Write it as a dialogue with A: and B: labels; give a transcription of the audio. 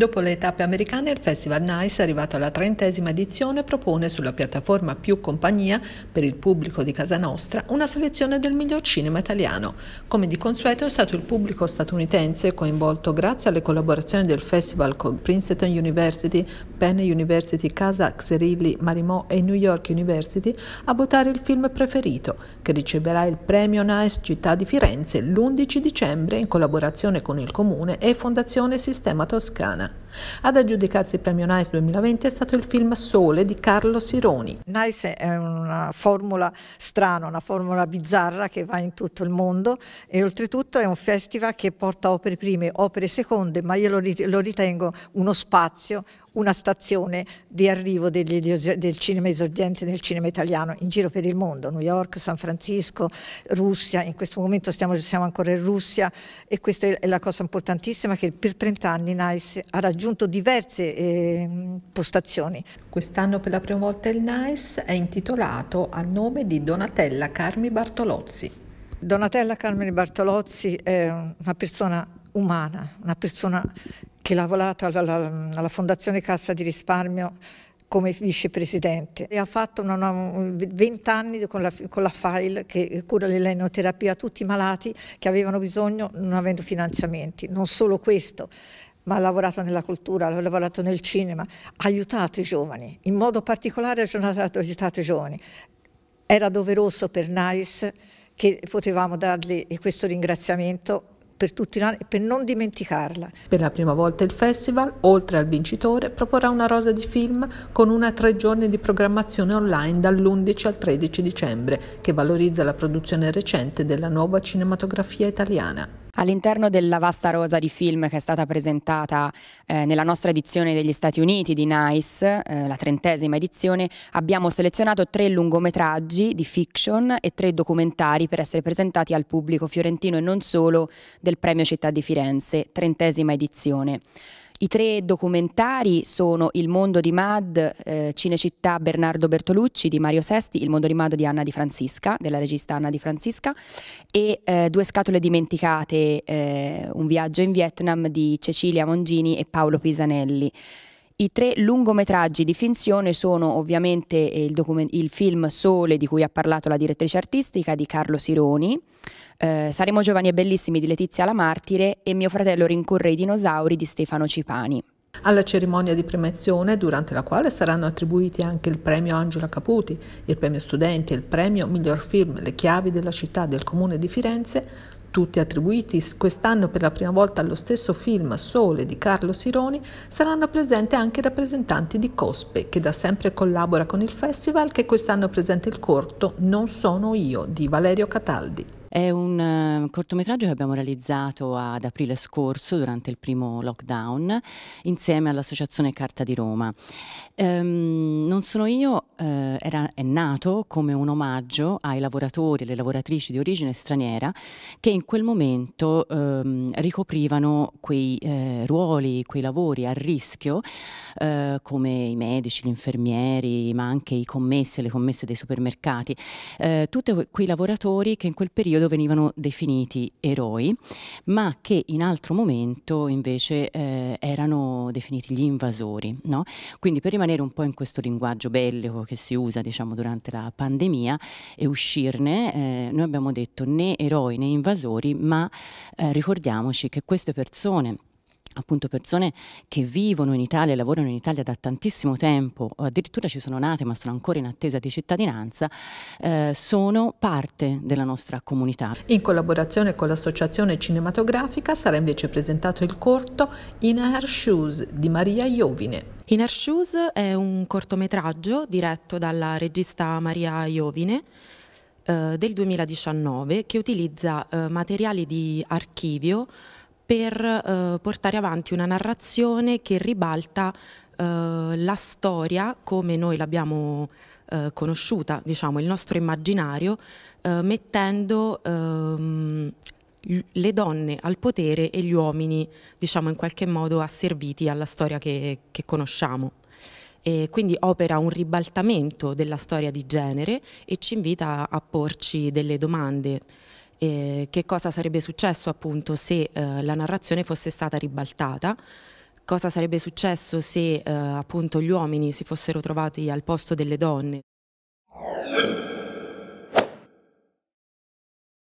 A: Dopo le tappe americane, il Festival Nice, arrivato alla trentesima edizione, propone sulla piattaforma Più Compagnia, per il pubblico di casa nostra, una selezione del miglior cinema italiano. Come di consueto è stato il pubblico statunitense coinvolto grazie alle collaborazioni del festival con Princeton University, Penn University, Casa Xerilli, Marimò e New York University a votare il film preferito, che riceverà il premio Nice Città di Firenze l'11 dicembre in collaborazione con il Comune e Fondazione Sistema Toscana. Ad aggiudicarsi il premio Nice 2020 è stato il film Sole di Carlo Sironi. Nice è una
B: formula strana, una formula bizzarra che va in tutto il mondo e oltretutto è un festival che porta opere prime, opere seconde, ma io lo, lo ritengo uno spazio, una stazione di arrivo degli, del cinema esordiente nel cinema italiano in giro per il mondo, New York, San Francisco, Russia, in questo momento stiamo, siamo ancora in Russia e questa è la cosa importantissima che per 30 anni Nice ha raggiunto diverse
A: eh, postazioni. Quest'anno per la prima volta il NICE è intitolato a nome di Donatella Carmi Bartolozzi. Donatella Carmi Bartolozzi
B: è una persona umana, una persona che ha lavorato alla, alla Fondazione Cassa di Risparmio come vicepresidente e ha fatto 20 anni con la, con la FAIL che cura l'elenoterapia a tutti i malati che avevano bisogno non avendo finanziamenti. Non solo questo, ma ha lavorato nella cultura, ha lavorato nel cinema, ha aiutato i giovani, in modo particolare ha aiutato i giovani. Era doveroso per NICE che potevamo dargli questo ringraziamento
A: per tutti gli anni per non dimenticarla. Per la prima volta il festival, oltre al vincitore, proporrà una rosa di film con una tre giorni di programmazione online dall'11 al
C: 13 dicembre, che valorizza la produzione recente della nuova cinematografia italiana. All'interno della vasta rosa di film che è stata presentata eh, nella nostra edizione degli Stati Uniti di NICE, eh, la trentesima edizione, abbiamo selezionato tre lungometraggi di fiction e tre documentari per essere presentati al pubblico fiorentino e non solo del Premio Città di Firenze, trentesima edizione. I tre documentari sono Il mondo di Mad, eh, Cinecittà Bernardo Bertolucci di Mario Sesti, Il mondo di Mad di Anna Di Francisca, della regista Anna Di Francisca, e eh, Due scatole dimenticate, eh, un viaggio in Vietnam di Cecilia Mongini e Paolo Pisanelli. I tre lungometraggi di finzione sono ovviamente eh, il, il, film Sole di cui ha parlato la direttrice artistica di Carlo Sironi, eh, Saremo giovani e bellissimi di Letizia La Martire e Mio fratello rincorre i dinosauri di Stefano Cipani alla cerimonia di premiazione, durante la quale saranno attribuiti anche il premio Angela Caputi, il premio
A: studenti e il premio miglior film Le chiavi della città del comune di Firenze, tutti attribuiti quest'anno per la prima volta allo stesso film Sole di Carlo Sironi, saranno presenti anche i rappresentanti di Cospe, che da sempre collabora con il festival, che quest'anno presenta
D: il corto Non sono io di Valerio Cataldi. È un ehm, cortometraggio che abbiamo realizzato ad aprile scorso durante il primo lockdown insieme all'Associazione Carta di Roma. Ehm, non sono io eh, era, è nato come un omaggio ai lavoratori e alle lavoratrici di origine straniera che in quel momento ehm, ricoprivano quei eh, ruoli, quei lavori a rischio eh, come i medici, gli infermieri, ma anche i commessi e le commesse dei supermercati, eh, tutti quei lavoratori che in quel periodo periodo venivano definiti eroi, ma che in altro momento invece eh, erano definiti gli invasori. No? Quindi per rimanere un po' in questo linguaggio bellico che si usa diciamo, durante la pandemia e uscirne, eh, noi abbiamo detto né eroi né invasori, ma eh, ricordiamoci che queste persone appunto persone che vivono in Italia e lavorano in Italia da tantissimo tempo, addirittura ci sono nate ma sono ancora in attesa di cittadinanza, eh, sono parte della nostra comunità. In collaborazione con l'associazione
A: cinematografica sarà invece presentato il corto In Air Shoes di Maria Iovine. In
E: Air Shoes è un cortometraggio diretto dalla regista Maria Iovine eh, del 2019 che utilizza eh, materiali di archivio per eh, portare avanti una narrazione che ribalta eh, la storia come noi l'abbiamo eh, conosciuta, diciamo, il nostro immaginario, eh, mettendo ehm, le donne al potere e gli uomini, diciamo, in qualche modo asserviti alla storia che, che conosciamo. E quindi opera un ribaltamento della storia di genere e ci invita a porci delle domande eh, che cosa sarebbe successo appunto se eh, la narrazione fosse stata ribaltata, cosa sarebbe successo se eh, appunto gli uomini si fossero trovati al posto delle donne.